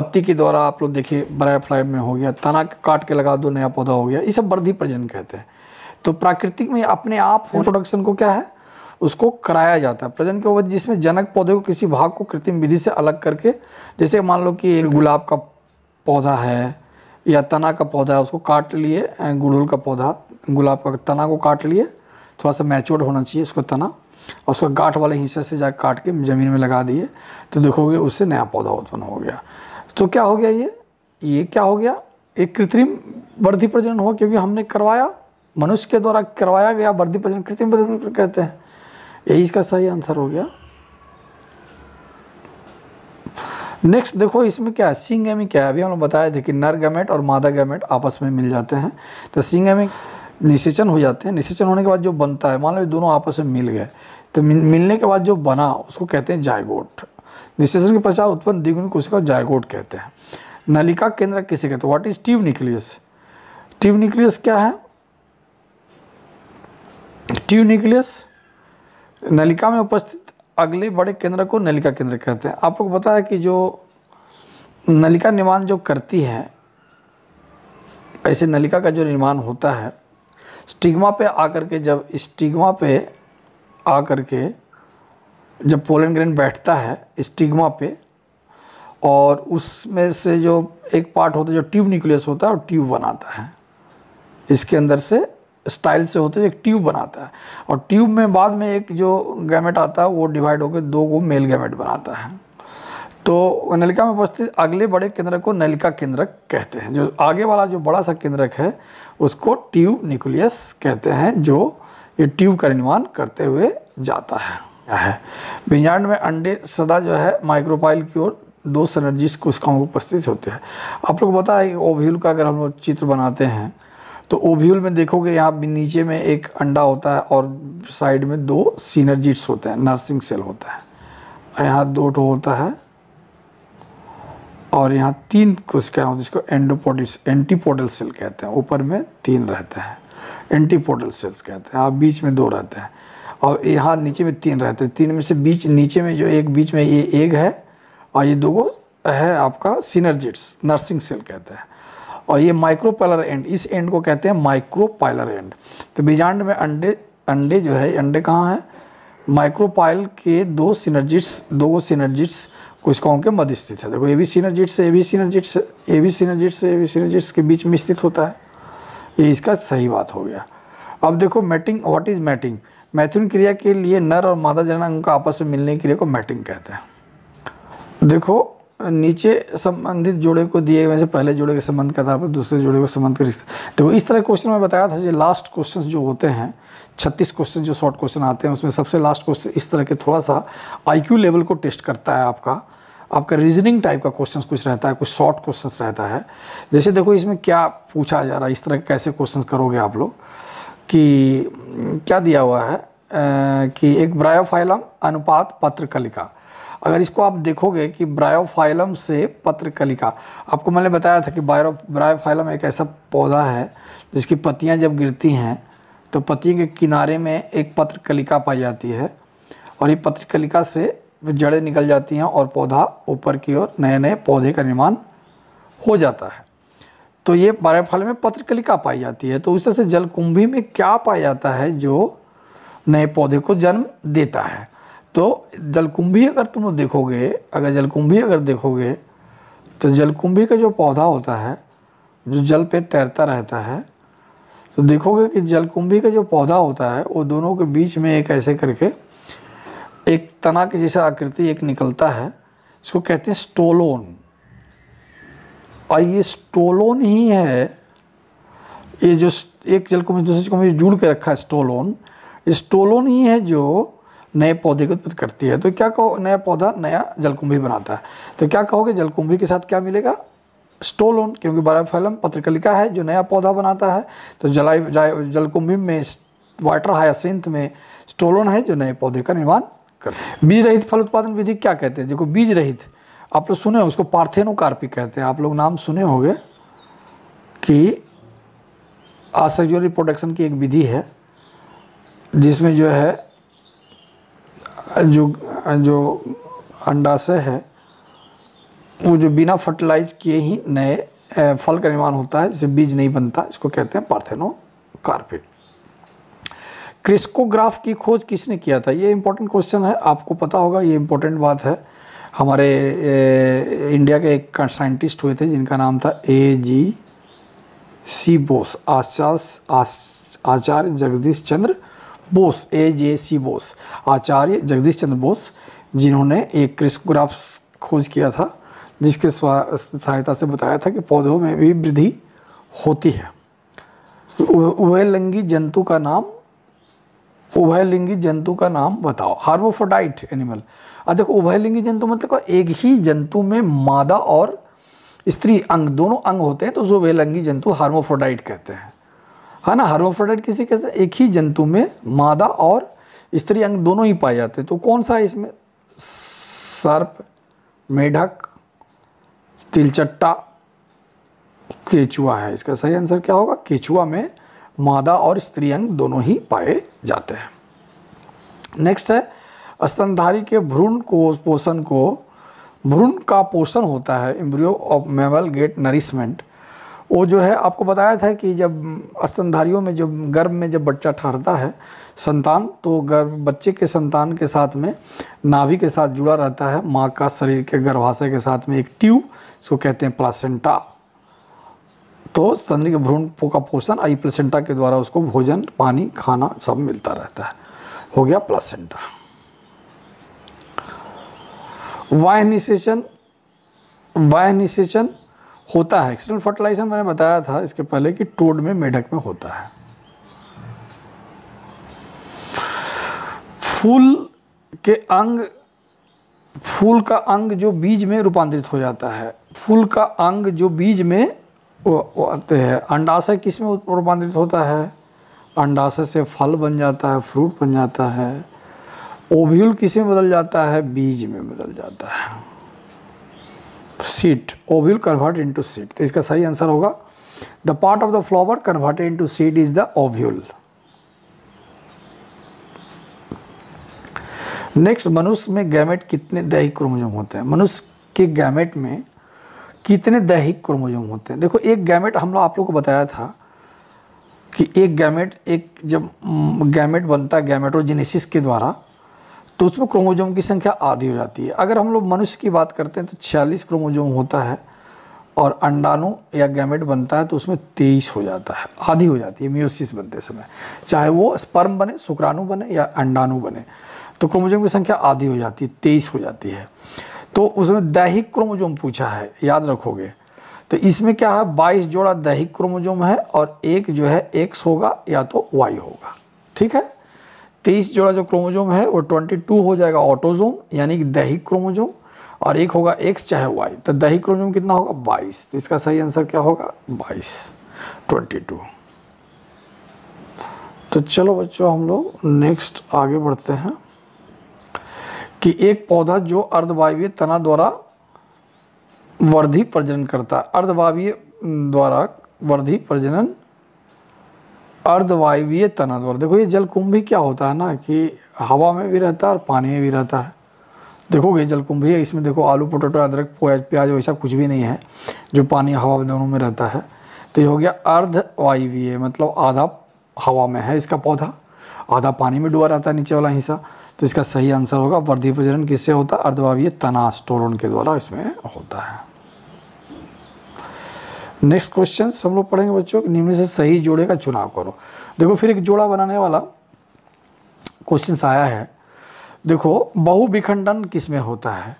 पत्ती के द्वारा आप लोग देखिए बराय फ्लाई में हो गया तना काट के लगा दो नया पौधा हो गया ये सब बर्धी प्रजन कहते हैं तो प्राकृतिक में अपने आप प्रोडक्शन को क्या है उसको कराया जाता है प्रजन के वजह जिसमें जनक पौधे को किसी भाग को कृत्रिम विधि से अलग करके जैसे मान लो कि गुलाब का पौधा है या तना का पौधा है उसको काट लिए गुड़हल का पौधा गुलाब का तना को काट लिए थोड़ा सा मैच्योर्ड होना चाहिए उसको तना और उसका गाठ वाले हिस्से से जा काट के ज़मीन में लगा दिए तो देखोगे उससे नया पौधा उत्पन्न हो गया तो क्या हो गया ये ये क्या हो गया एक कृत्रिम वृद्धि प्रजनन हो क्योंकि हमने करवाया मनुष्य के द्वारा करवाया गया वृद्धि प्रजनन कृत्रिम प्रजनन कहते हैं यही इसका सही आंसर हो गया नेक्स्ट देखो इसमें क्या है सिंगेमी क्या है अभी हमने बताया बताए थे कि नर गैमेट और मादा गैमेट आपस में मिल जाते हैं तो सिंगेमी निषेचन हो जाते हैं निषेचन होने के बाद जो बनता है मान लो दोनों आपस में मिल गए तो मिलने के बाद जो बना उसको कहते हैं जायगोट निषेचन के पश्चात उत्पन्न द्विगुणी कोशिका जायकोट कहते हैं नलिका केंद्र किसे कहते हैं what is tube nucleus tube nucleus क्या है ट्यूब न्यूक्लियस नलिका में उपस्थित अगले बड़े केंद्र को नलिका केंद्र कहते हैं आप लोग बताया कि जो नलिका निर्माण जो करती है ऐसे नलिका का जो निर्माण होता है स्टिग्मा पे आकर के जब स्टिग्मा पे आकर के जब पोलन ग्रेन बैठता है स्टिग्मा पे और उसमें से जो एक पार्ट होता है जो ट्यूब न्यूक्लियस होता है और ट्यूब बनाता है इसके अंदर से स्टाइल से होते एक ट्यूब बनाता है और ट्यूब में बाद में एक जो गैमेट आता है वो डिवाइड होकर दो को मेल गैमेट बनाता है तो नलिका में उपस्थित अगले बड़े केंद्रक को नलिका केंद्रक कहते हैं जो आगे वाला जो बड़ा सा केंद्रक है उसको ट्यूब न्यूक्लियस कहते हैं जो ये ट्यूब का निर्माण करते हुए जाता है क्या है विजांड में अंडे सदा जो है माइक्रोपाइल की ओर दो सनर्जीस कोशिकाओं को उपस्थित होते हैं आप लोग पता है ओव्यूल का अगर हम लोग चित्र बनाते हैं तो ओव्यूल में देखोगे यहाँ नीचे में एक अंडा होता है और साइड में दो सीनर्जिट्स होते हैं नर्सिंग सेल होता है यहाँ दो टो होता है और यहाँ तीन कोशिकाएं होती जिसको एंडोपोडिस एंटीपोडल सेल कहते हैं ऊपर में तीन रहते हैं एंटीपोडल सेल्स कहते हैं आप बीच में दो रहते हैं और यहाँ नीचे में तीन रहते हैं तीन में से बीच नीचे में जो एक बीच में ये एग है और ये दो है आपका सीनरजिट्स नर्सिंग सेल कहते हैं और ये माइक्रोपाइलर एंड इस एंड को कहते हैं माइक्रोपाइलर एंड तो बीजांड में अंडे अंडे जो है अंडे कहाँ हैं माइक्रोपाइल के दो सीनरजिट्स दो को कोशिकाओं के मध्य स्थित है देखो ये भी सीनरजिट्स ए भी सिनर्जिट्स ए भी सिनर्जिट्स ए भी सिनर्जिट्स के बीच में स्थित होता है ये इसका सही बात हो गया अब देखो मैटिंग व्हाट इज़ मैटिंग मैथुन क्रिया के लिए नर और मादा जनन अंग का आपस में मिलने की क्रिया को मैटिंग कहते हैं देखो नीचे संबंधित जोड़े को दिए वैसे से पहले जोड़े के संबंध का था पर दूसरे जोड़े को संबंध का रिश्ता देखो इस तरह क्वेश्चन में बताया था जो लास्ट क्वेश्चन जो होते हैं छत्तीस क्वेश्चन जो शॉर्ट क्वेश्चन आते हैं उसमें सबसे लास्ट क्वेश्चन इस तरह के थोड़ा सा आई लेवल को टेस्ट करता है आपका आपका रीजनिंग टाइप का क्वेश्चन कुछ रहता है कुछ शॉर्ट क्वेश्चन रहता है जैसे देखो इसमें क्या पूछा जा रहा है इस तरह के कैसे क्वेश्चन करोगे आप लोग कि क्या दिया हुआ है कि एक ब्रायोफाइलम अनुपात पत्रकलिका अगर इसको आप देखोगे कि ब्रायोफाइलम से पत्रकलिका आपको मैंने बताया था कि बायो ब्रायोफाइलम एक ऐसा पौधा है जिसकी पत्तियां जब गिरती हैं तो पत्तियों के किनारे में एक पत्रकलिका पाई जाती है और ये पत्रकलिका से जड़ें निकल जाती हैं और पौधा ऊपर की ओर नए नए पौधे का निर्माण हो जाता है तो ये फल में पत्रकलिका पाई जाती है तो उस तरह से जलकुंभी में क्या पाया जाता है जो नए पौधे को जन्म देता है तो जलकुंभी अगर तुम देखोगे अगर जलकुंभी अगर देखोगे तो जलकुंभी का जो पौधा होता है जो जल पे तैरता रहता है तो देखोगे कि जलकुंभी का जो पौधा होता है वो दोनों के बीच में एक ऐसे करके एक तना के जैसा आकृति एक निकलता है इसको कहते हैं स्टोलोन और ये स्टोलोन ही है ये जो एक जल को दूसरे जल को जुड़ के रखा है स्टोलोन स्टोलोन ही है जो नए पौधे को उत्पत्ति करती है तो क्या कहो नया पौधा नया जलकुंभी बनाता है तो क्या कहोगे जलकुंभी के साथ क्या मिलेगा स्टोलोन क्योंकि बराफलम पत्रकलिका है जो नया पौधा बनाता है तो जलाई जलकुंभी में वाटर हायासिंथ में स्टोलोन है जो नए पौधे का निर्माण कर बीज रहित फल उत्पादन विधि क्या कहते हैं देखो बीज रहित आप लोग सुने उसको पार्थेनोकार्पी कहते हैं आप लोग नाम सुने होंगे कि आसक्जोरी प्रोडक्शन की एक विधि है जिसमें जो है जो जो अंडाशय है वो जो बिना फर्टिलाइज किए ही नए फल का निर्माण होता है जिससे बीज नहीं बनता इसको कहते हैं पार्थेनो कार्पेट क्रिस्कोग्राफ की खोज किसने किया था ये इंपॉर्टेंट क्वेश्चन है आपको पता होगा ये इम्पोर्टेंट बात है हमारे ए, इंडिया के एक साइंटिस्ट हुए थे जिनका नाम था ए जी सी बोस आचार्य आचार्य जगदीश चंद्र बोस ए जे सी बोस आचार्य जगदीश चंद्र बोस जिन्होंने एक क्रिस्कोग्राफ खोज किया था जिसके सहायता से बताया था कि पौधों में भी वृद्धि होती है वेलंगी जंतु का नाम उभयलिंगी जंतु का नाम बताओ हार्मोफोडाइट एनिमल अब देखो उभयलिंगी जंतु मतलब एक ही जंतु में मादा और स्त्री अंग दोनों अंग होते हैं तो उसको उभयलिंगी जंतु हार्मोफोडाइट कहते हैं है ना हार्मोफोडाइट किसी कहते हैं एक ही जंतु में मादा और स्त्री अंग दोनों ही पाए जाते हैं तो कौन सा है इसमें सर्प मेढक तिलचट्टा केचुआ है इसका सही आंसर क्या होगा केचुआ में मादा और स्त्री अंग दोनों ही पाए जाते हैं नेक्स्ट है स्तनधारी के भ्रूण को पोषण को भ्रूण का पोषण होता है embryo of mammal get nourishment वो जो है आपको बताया था कि जब स्तनधारियों में जब गर्भ में जब बच्चा ठहरता है संतान तो गर्भ बच्चे के संतान के साथ में नाभि के साथ जुड़ा रहता है माँ का शरीर के गर्भाशय के साथ में एक ट्यूब इसको कहते हैं प्लासेंटा तो के भ्रूण का पोषण आई प्लेसेंटा के द्वारा उसको भोजन पानी खाना सब मिलता रहता है हो गया प्लेसेंटा वायनिसेशन वायनिसेशन होता है एक्सटर्नल फर्टिलाइजेशन मैंने बताया था इसके पहले कि टोड में मेढक में होता है फूल के अंग फूल का अंग जो बीज में रूपांतरित हो जाता है फूल का अंग जो बीज में आते हैं अंडाशय किस में रूपांतरित होता है अंडाशय से फल बन जाता है फ्रूट बन जाता है ओव्यूल किस में बदल जाता है बीज में बदल जाता है seed ovule convert into seed तो इसका सही आंसर होगा the part of the flower converted into seed is the ovule next मनुष्य में गैमेट कितने दैहिक क्रोमोजोम होते हैं मनुष्य के गैमेट में कितने दैहिक क्रोमोजोम होते हैं देखो एक गैमेट हम लोग आप लोग को बताया था कि एक गैमेट एक जब गैमेट बनता है गैमेटोजेनेसिस के द्वारा तो उसमें क्रोमोजोम की संख्या आधी हो जाती है अगर हम लोग मनुष्य की बात करते हैं तो छियालीस क्रोमोजोम होता है और अंडाणु या गैमेट बनता है तो उसमें तेईस हो जाता है आधी हो जाती है म्यूसिस बनते समय चाहे वो स्पर्म बने शुक्राणु बने या अंडाणु बने तो क्रोमोजोम की संख्या आधी हो जाती है तेईस हो जाती है तो उसमें दैहिक क्रोमोजोम पूछा है याद रखोगे तो इसमें क्या है बाईस जोड़ा दैहिक क्रोमोजोम है और एक जो है एक्स होगा या तो वाई होगा ठीक है तेईस जोड़ा जो क्रोमोजोम है वो ट्वेंटी टू हो जाएगा ऑटोजोम यानी कि दैहिक क्रोमोजोम और एक होगा एक्स चाहे वाई तो दैहिक क्रोमोजोम कितना होगा बाईस तो इसका सही आंसर क्या होगा बाईस ट्वेंटी टू तो चलो बच्चों हम लोग नेक्स्ट आगे बढ़ते हैं कि एक पौधा जो अर्धवायवीय तना द्वारा वर्धि प्रजनन करता है अर्धवायवीय द्वारा वर्धि प्रजनन अर्धवायवीय तना द्वारा देखो ये जल कुंभ भी क्या होता है ना कि हवा में भी रहता है और पानी में भी रहता है देखोगे जल कुंभ है इसमें देखो आलू पोटेटो अदरक प्याज प्याज वैसा कुछ भी नहीं है जो पानी हवा में दोनों में रहता है तो ये हो गया अर्धवायवीय मतलब आधा हवा में है इसका पौधा आधा पानी में डूबा रहता है नीचे वाला हिस्सा तो इसका सही आंसर होगा वर्धी प्रजनन किससे होता है अर्धवावीय तनाश के द्वारा इसमें होता है नेक्स्ट क्वेश्चन हम लोग पढ़ेंगे बच्चों निम्न से सही जोड़े का चुनाव करो देखो फिर एक जोड़ा बनाने वाला क्वेश्चन आया है देखो बहुविखंडन किसमें किस में होता है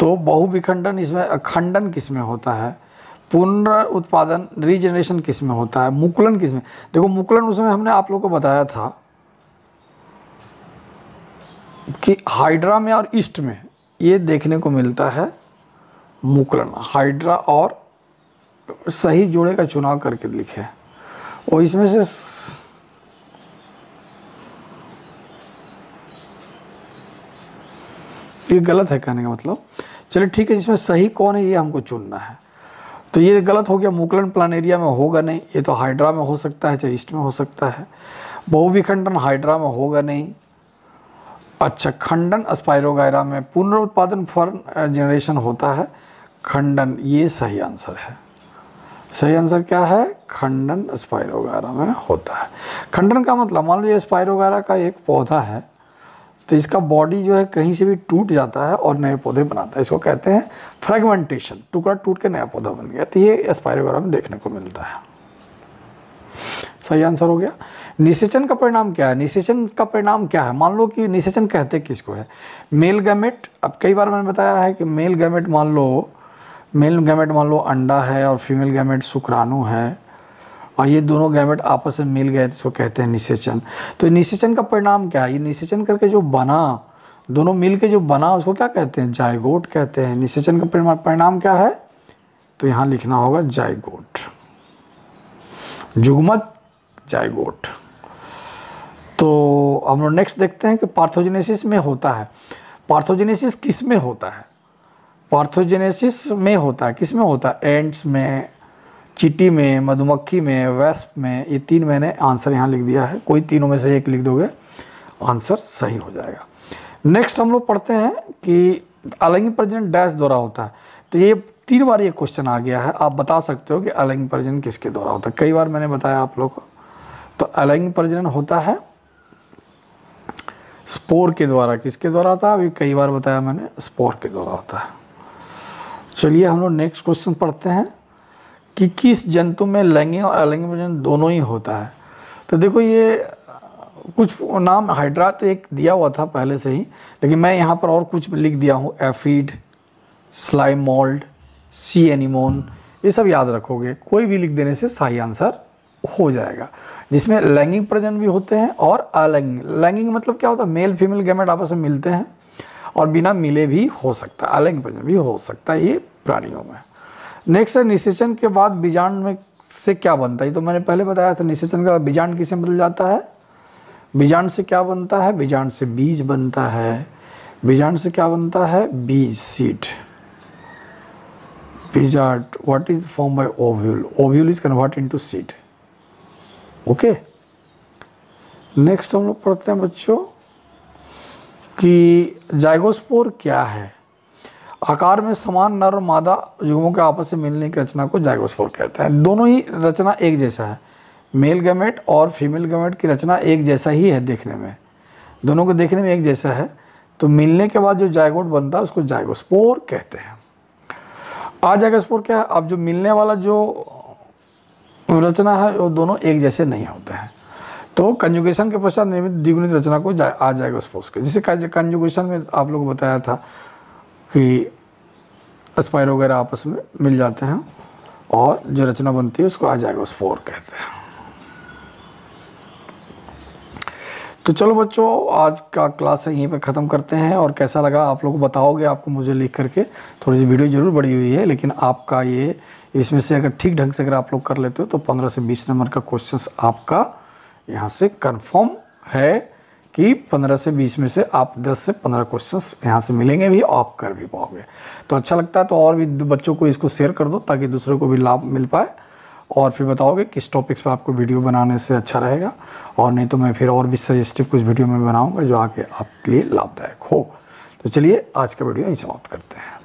तो बहुविखंडन इसमें अखंडन किस में होता है पुनर्उत्पादन रीजनरेशन किस में होता है मुकुलन किस में देखो मुकुलन उसमें हमने आप लोग को बताया था कि हाइड्रा में और ईस्ट में ये देखने को मिलता है मुकरण हाइड्रा और सही जोड़े का चुनाव करके लिखे और इसमें से ये गलत है कहने का मतलब चलिए ठीक है जिसमें सही कौन है ये हमको चुनना है तो ये गलत हो गया मुकलन प्लान एरिया में होगा नहीं ये तो हाइड्रा में हो सकता है चाहे ईस्ट में हो सकता है बहुविखंडन हाइड्रा में होगा नहीं अच्छा खंडन स्पायरोगायरा में पुनरुत्पादन फर्न जनरेशन होता है खंडन ये सही आंसर है सही आंसर क्या है खंडन स्पायरोगायरा में होता है खंडन का मतलब मान लीजिए स्पायरोगायरा का एक पौधा है तो इसका बॉडी जो है कहीं से भी टूट जाता है और नए पौधे बनाता है इसको कहते हैं फ्रेगमेंटेशन टुकड़ा टूट के नया पौधा बन गया तो ये स्पायरोगायरा में देखने को मिलता है सही आंसर हो गया निषेचन का परिणाम क्या है निषेचन का परिणाम क्या है मान लो कि निषेचन कहते किसको है मेल गैमेट अब कई बार मैंने बताया है कि मेल गैमेट मान लो मेल गैमेट मान लो अंडा है और फीमेल गैमेट शुक्राणु है और ये दोनों गैमेट आपस में मिल गए तो इसको कहते हैं निषेचन तो निषेचन का परिणाम क्या है ये निषेचन करके जो बना दोनों मिल के जो बना उसको क्या कहते हैं जायगोट कहते हैं निषेचन का परिणाम क्या है तो यहाँ लिखना होगा जायगोट जुगमत जायगोट तो हम लोग नेक्स्ट देखते हैं कि पार्थोजेनेसिस में होता है पार्थोजेनेसिस किस में होता है पार्थोजेनेसिस में होता है किस में होता है एंड्स में चिटी में मधुमक्खी में वेस्प में ये तीन मैंने आंसर यहाँ लिख दिया है कोई तीनों में से एक लिख दोगे आंसर सही हो जाएगा नेक्स्ट हम लोग पढ़ते हैं कि अलंगिक प्रजनन डैश द्वारा होता है तो ये तीन बार ये क्वेश्चन आ गया है आप बता सकते हो कि अलंगिक प्रजनन किसके द्वारा होता है कई बार मैंने बताया आप लोग को तो अलंगिक प्रजनन होता है स्पोर के द्वारा किसके द्वारा आता है अभी कई बार बताया मैंने स्पोर के द्वारा होता है चलिए हम लोग नेक्स्ट क्वेश्चन पढ़ते हैं कि किस जंतु में लैंगिक और अलैंगिक प्रजनन दोनों ही होता है तो देखो ये कुछ नाम हाइड्रा तो एक दिया हुआ था पहले से ही लेकिन मैं यहाँ पर और कुछ लिख दिया हूँ एफिड स्लाइमोल्ड सी एनिमोन ये सब याद रखोगे कोई भी लिख देने से सही आंसर हो जाएगा जिसमें लैंगिंग प्रजन भी होते हैं और अलैंगिंग लैंगिंग मतलब क्या होता है मेल फीमेल गैमेट आपस में मिलते हैं और बिना मिले भी हो सकता है अलैंगिक प्रजन भी हो सकता है ये प्राणियों में नेक्स्ट है निषेचन के बाद बीजांड में से क्या बनता है तो मैंने पहले बताया था निषेचन का बीजांड किसे बदल जाता है बीजांड से क्या बनता है बीजांड से बीज बनता है बीजांड से क्या बनता है बीज सीड बीजाट what is form by ovule ovule is convert into seed okay next हम लोग पढ़ते हैं बच्चों कि जाइगोस्पोर क्या है आकार में समान नर और मादा युगमों के आपस में मिलने की रचना को जाइगोस्पोर कहते हैं दोनों ही रचना एक जैसा है मेल गमेट और फीमेल गमेट की रचना एक जैसा ही है देखने में दोनों को देखने में एक जैसा है तो मिलने के बाद जो जायगोट बनता है उसको जायगोस्पोर कहते हैं आ जायगोस्पोर क्या है अब जो मिलने वाला जो रचना है वो दोनों एक जैसे नहीं होते हैं तो कंजुगेशन के पश्चात निर्मित द्विगुणित रचना को जा, आ जाएगा पोस्ट के जैसे कंजुगेशन में आप लोग बताया था कि स्पायर वगैरह आपस में मिल जाते हैं और जो रचना बनती है उसको आ जाएगा उस फोर कहते हैं तो चलो बच्चों आज का क्लास यहीं पे ख़त्म करते हैं और कैसा लगा आप लोग बताओगे आपको मुझे लिख करके थोड़ी सी वीडियो ज़रूर बड़ी हुई है लेकिन आपका ये इसमें से अगर ठीक ढंग से अगर आप लोग कर लेते हो तो पंद्रह से बीस नंबर का क्वेश्चन आपका यहाँ से कन्फर्म है कि पंद्रह से बीस में से आप दस से पंद्रह क्वेश्चन यहाँ से मिलेंगे भी आप कर भी पाओगे तो अच्छा लगता है तो और भी बच्चों को इसको शेयर कर दो ताकि दूसरों को भी लाभ मिल पाए और फिर बताओगे किस टॉपिक्स पर आपको वीडियो बनाने से अच्छा रहेगा और नहीं तो मैं फिर और भी सजेस्टिव कुछ वीडियो में बनाऊँगा जो आके आपके लिए लाभदायक हो तो चलिए आज का वीडियो यहीं समाप्त करते हैं